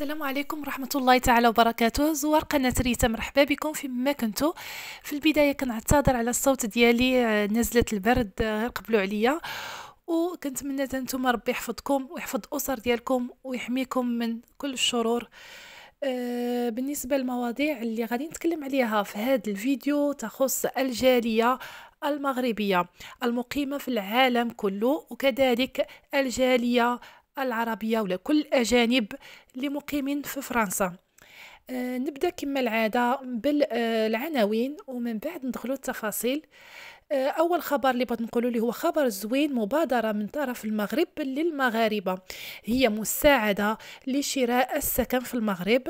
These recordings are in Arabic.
السلام عليكم ورحمة الله تعالى وبركاته زوار قناة ريتا مرحبا بكم في ما كنتو في البداية كنعتذر على الصوت ديالي آه، نزلت البرد آه، غير قبلوا عليا وكنتمنى نتوما ربي يحفظكم ويحفظ الأسر ديالكم ويحميكم من كل الشرور آه، بالنسبة للمواضيع اللي غادي نتكلم عليها في هذا الفيديو تخص الجالية المغربية المقيمة في العالم كله وكذلك الجالية العربية ولكل كل الأجانب اللي مقيمين في فرنسا آه، نبدأ كما العادة بالعناوين ومن بعد ندخلوا التفاصيل آه، أول خبر اللي بغيت نقولوا هو خبر زوين مبادرة من طرف المغرب للمغاربة هي مساعدة لشراء السكن في المغرب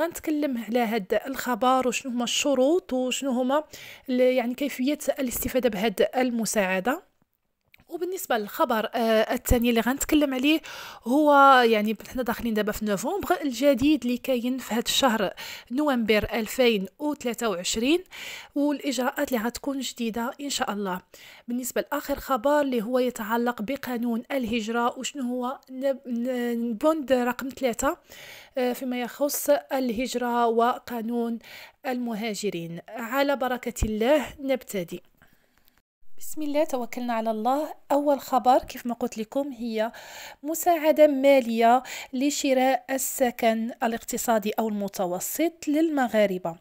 غنتكلم على هذا الخبر وشنو هما الشروط وشنو هما يعني كيفية الاستفادة بهذه المساعدة وبالنسبه للخبر آه، الثاني اللي غنتكلم عليه هو يعني حنا داخلين دابا في نوفمبر الجديد اللي كاين في هذا الشهر نوفمبر 2023 والاجراءات اللي غتكون جديده ان شاء الله بالنسبه لاخر خبر اللي هو يتعلق بقانون الهجره وشنو هو بوند رقم ثلاثة آه، فيما يخص الهجره وقانون المهاجرين على بركه الله نبتدئ بسم الله توكلنا على الله اول خبر كيف ما قلت لكم هي مساعده ماليه لشراء السكن الاقتصادي او المتوسط للمغاربه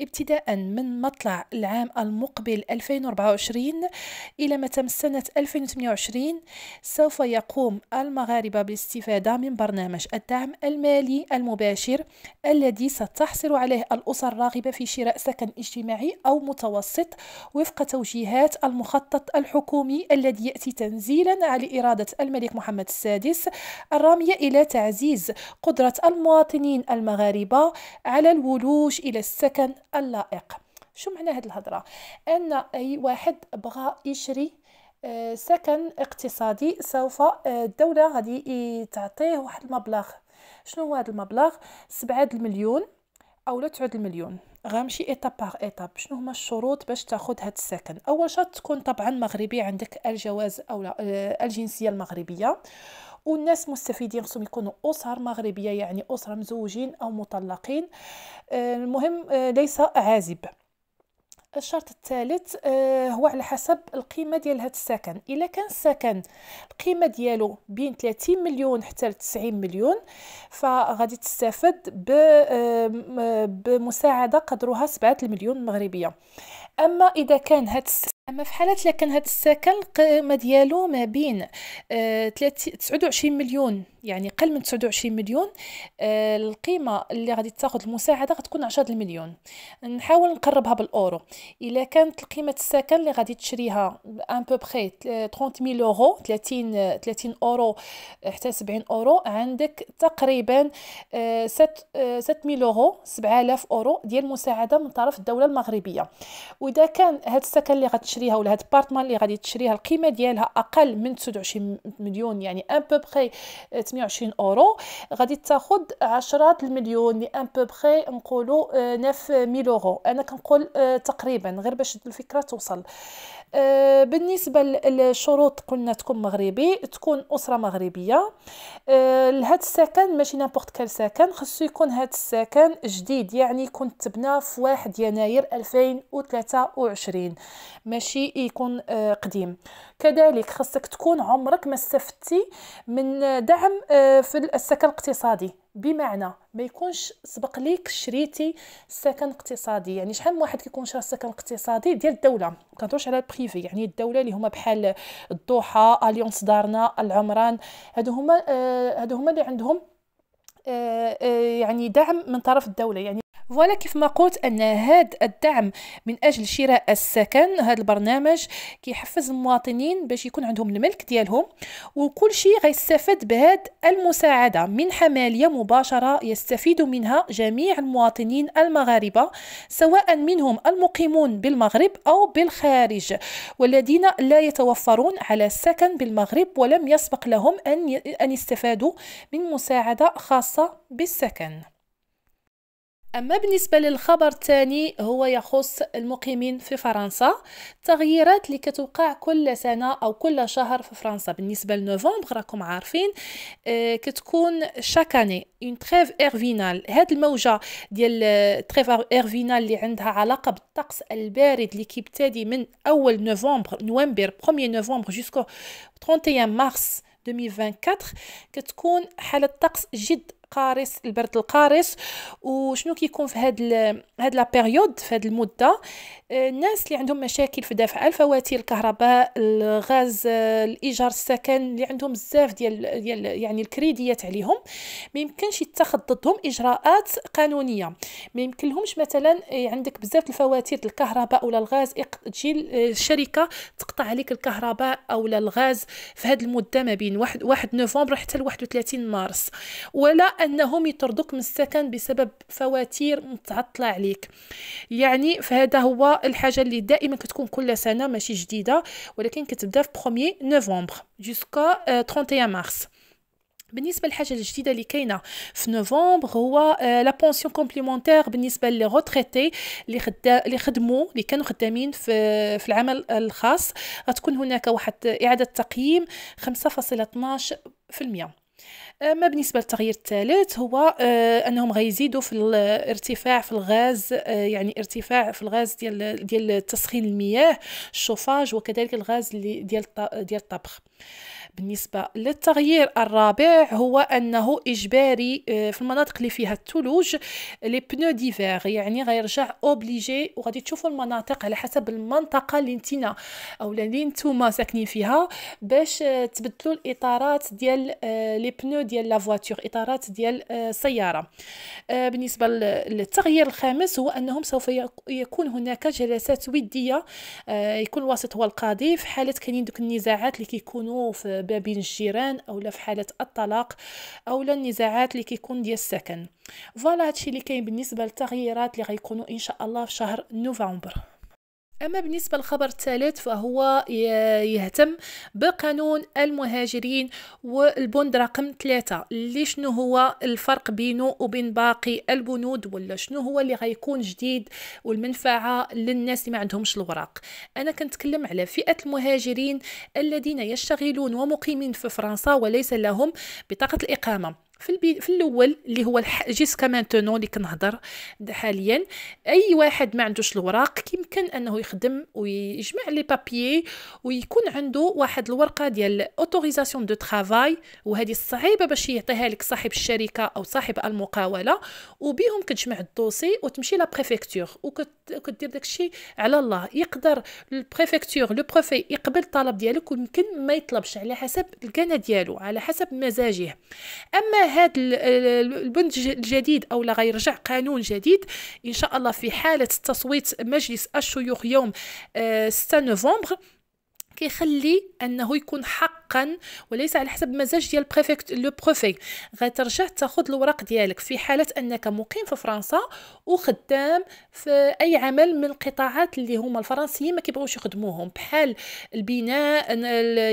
ابتداء من مطلع العام المقبل 2024 إلى ما تم سنة 2028 سوف يقوم المغاربة بالاستفادة من برنامج الدعم المالي المباشر الذي ستحصل عليه الأسر الراغبة في شراء سكن اجتماعي أو متوسط وفق توجيهات المخطط الحكومي الذي يأتي تنزيلا على إرادة الملك محمد السادس الرامية إلى تعزيز قدرة المواطنين المغاربة على الولوج إلى السكن السكن اللائق شو معنى هاد الهضره ان اي واحد بغى يشري آه، سكن اقتصادي سوف آه، الدولة غادي تعطيه واحد المبلغ شنو هو هذا المبلغ سبعة المليون او لا 9 المليون غنمشي ايتاب باغ ايتاب شنو هما الشروط باش تاخذ هاد السكن اول شرط تكون طبعا مغربي عندك الجواز او لا آه، الجنسيه المغربيه والناس مستفيدين خصهم يكونوا اسر مغربيه يعني اسره مزوجين او مطلقين آه، المهم آه، ليس عازب الشرط الثالث آه، هو على حسب القيمة ديال هذا السكن إلا كان السكن القيمة ديالو بين 30 مليون حتى 90 مليون فغادي تستفد بمساعدة قدرها 7 المليون مغربية أما إذا كان هذا اما في حاله الا كان هذا السكن القيمه ديالو ما بين آه 29 مليون يعني قل من 29 مليون آه القيمه اللي غادي تاخذ المساعده غتكون 10 المليون نحاول نقربها بالاورو الا كانت قيمه السكن اللي غادي تشريها ان بو بري ميل اورو 30 30 اورو حتى 70 اورو عندك تقريبا آه، آه، ميل اورو 7000 اورو ديال مساعده من طرف الدوله المغربيه واذا كان هذا السكن اللي غادي تشريها ولا هاد بارتمان اللي غادي تشريها القيمه ديالها اقل من 29 مليون يعني ان بو بري 28 اورو غادي تاخذ 10 المليون لي ان بو بري نقولوا 9000 آه، اورو انا كنقول آه، تقريبا غير باش الفكره توصل آه، بالنسبه للشروط قلنا تكون مغربي تكون اسره مغربيه آه، لهاد السكن ماشي نابورت كال سكن خصو يكون هاد السكن جديد يعني يكون تبنى في 1 يناير 2023 ماشي يكون آه، قديم كذلك خصك تكون عمرك ما استفدتي من دعم في السكن الاقتصادي بمعنى ما يكونش سبق ليك شريتي سكن اقتصادي يعني شحال من واحد كيكون شرا سكن اقتصادي ديال الدوله ما كنهضرش على البريفي يعني الدوله اللي هما بحال الضحى اليونس دارنا العمران هادو هما آه، هادو هما اللي عندهم آه، آه، يعني دعم من طرف الدوله يعني فوالا كيف ما قلت ان هذا الدعم من اجل شراء السكن هذا البرنامج كيحفز المواطنين باش يكون عندهم الملك ديالهم وكل شيء غيستفاد بهاد المساعده منحه ماليه مباشره يستفيد منها جميع المواطنين المغاربه سواء منهم المقيمون بالمغرب او بالخارج والذين لا يتوفرون على السكن بالمغرب ولم يسبق لهم ان ان يستفادوا من مساعده خاصه بالسكن أما بالنسبة للخبر الثاني هو يخص المقيمين في فرنسا تغييرات اللي كتوقع كل سنة أو كل شهر في فرنسا بالنسبة لنوفمبر راكم عارفين آه، كتكون شاكاني اون تريف ايرفينال هاد الموجة ديال تريف ايرفينال اللي عندها علاقة بالطقس البارد اللي كيبتدي من أول نوفمبر نوفمبر 1 نوفمبر جوسكو 31 مارس 2024 كتكون حالة طقس جد القارس البرد القارس وشنو كيكون في هاد هاد لا بيريود في هاد المده آه، الناس اللي عندهم مشاكل في دفع الفواتير الكهرباء الغاز آه، الايجار السكن اللي عندهم بزاف ديال, ديال يعني الكريديات عليهم ما يمكنش يتخذ ضدهم اجراءات قانونيه ما يمكنلهمش مثلا آه، عندك بزاف الفواتير الكهرباء ولا الغاز تجي الشركه تقطع عليك الكهرباء او الغاز في هاد المده ما بين 1 نوفمبر حتى ل 31 مارس ولا انهم يطردوك من السكن بسبب فواتير متعطله عليك يعني فهذا هو الحاجه اللي دائما كتكون كل سنه ماشي جديده ولكن كتبدا في 1 نوفمبر جوسكا 31 مارس بالنسبه للحاجه الجديده اللي كاينه في نوفمبر هو لا بونسيون كومبليمونتير بالنسبه لي روتريتي اللي خدموا اللي كانوا خدامين في في العمل الخاص غتكون هناك واحد اعاده تقييم 5.12% اما آه، بالنسبه للتغيير الثالث هو آه، انهم غيزيدوا في الارتفاع في الغاز آه، يعني ارتفاع في الغاز ديال ديال تسخين المياه الشوفاج وكذلك الغاز ديال ديال الطبخ بالنسبة للتغيير الرابع هو أنه إجباري آه، في المناطق اللي فيها الثلوج لي بنو ديفير يعني غيرجع أوبليجي وغادي تشوفوا المناطق على حسب المنطقة اللي نتينا أو اللي نتوما ساكنين فيها باش آه، تبدلوا الإطارات ديال لي آه، بنو ديال لا إطارات ديال السيارة بالنسبة للتغيير الخامس هو أنهم سوف يكون هناك جلسات ودية يكون الوسط هو القاضي في حالة كاينين دوك النزاعات اللي كيكونوا في ما بين الجيران او في حاله الطلاق او النزاعات اللي كيكون ديال السكن فوالا هادشي اللي كاين بالنسبه للتغييرات اللي غيكونوا ان شاء الله في شهر نوفمبر أما بالنسبة للخبر الثالث فهو يهتم بقانون المهاجرين والبند رقم ثلاثة اللي شنو هو الفرق بينه وبين باقي البنود ولا شنو هو اللي غيكون جديد والمنفعة للناس اللي ما عندهمش الوراق أنا كنتكلم على فئة المهاجرين الذين يشتغلون ومقيمين في فرنسا وليس لهم بطاقة الإقامة في البي... في الاول اللي هو الح... جيسكا مانتونو اللي كنهضر حاليا اي واحد ما عندوش الوراق كيمكن انه يخدم ويجمع لي بابيي ويكون عنده واحد الورقه ديال اوتوريزاسيون دو ترافاي وهذه صعيبه باش يعطيها لك صاحب الشركه او صاحب المقاوله وبهم كتجمع الدوسي وتمشي لا بريفيكتور وكدير داكشي على الله يقدر البريفيكتور لو بروفي يقبل الطلب ديالك ويمكن ما يطلبش على حسب الكنه ديالو على حسب مزاجه اما هذا البند الجديد او لا غيرجع قانون جديد ان شاء الله في حاله تصويت مجلس الشيوخ يوم 6 آه، نوفمبر كيخلي انه يكون حق وليس على حسب مزاج ديال بريفكت لو بروفي غترجع تاخذ الوراق ديالك في حاله انك مقيم في فرنسا وخدام في اي عمل من القطاعات اللي هما الفرنسيين ما كيبغيوش يخدموهم بحال البناء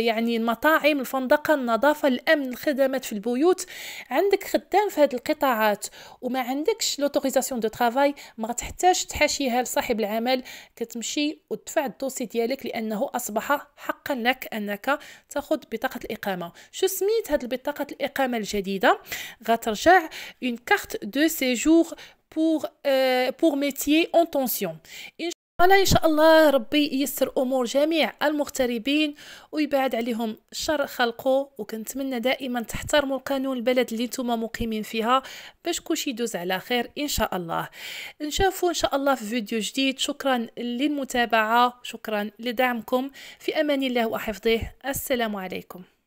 يعني المطاعم الفندقه النظافه الامن الخدمات في البيوت عندك خدام في هذه القطاعات وما عندكش لوتوريزاسيون دو ترافاي ما غتحتاج تحاشيها لصاحب العمل كتمشي وتدفع الدوسي ديالك لانه اصبح حقا لك انك تاخذ بطاقه الاقامه شو سميت هاد البطاقه الاقامه الجديده غترجع اون كارت دو سيجور pour, euh, pour métier en tension. فلا إن شاء الله ربي ييسر أمور جميع المغتربين ويبعد عليهم شر خلقه وكنتمنى دائما تحترموا القانون البلد اللي نتوما مقيمين فيها باش كلشي يدوز على خير إن شاء الله نشوفوا إن شاء الله في فيديو جديد شكرا للمتابعة شكرا لدعمكم في أمان الله وحفظه السلام عليكم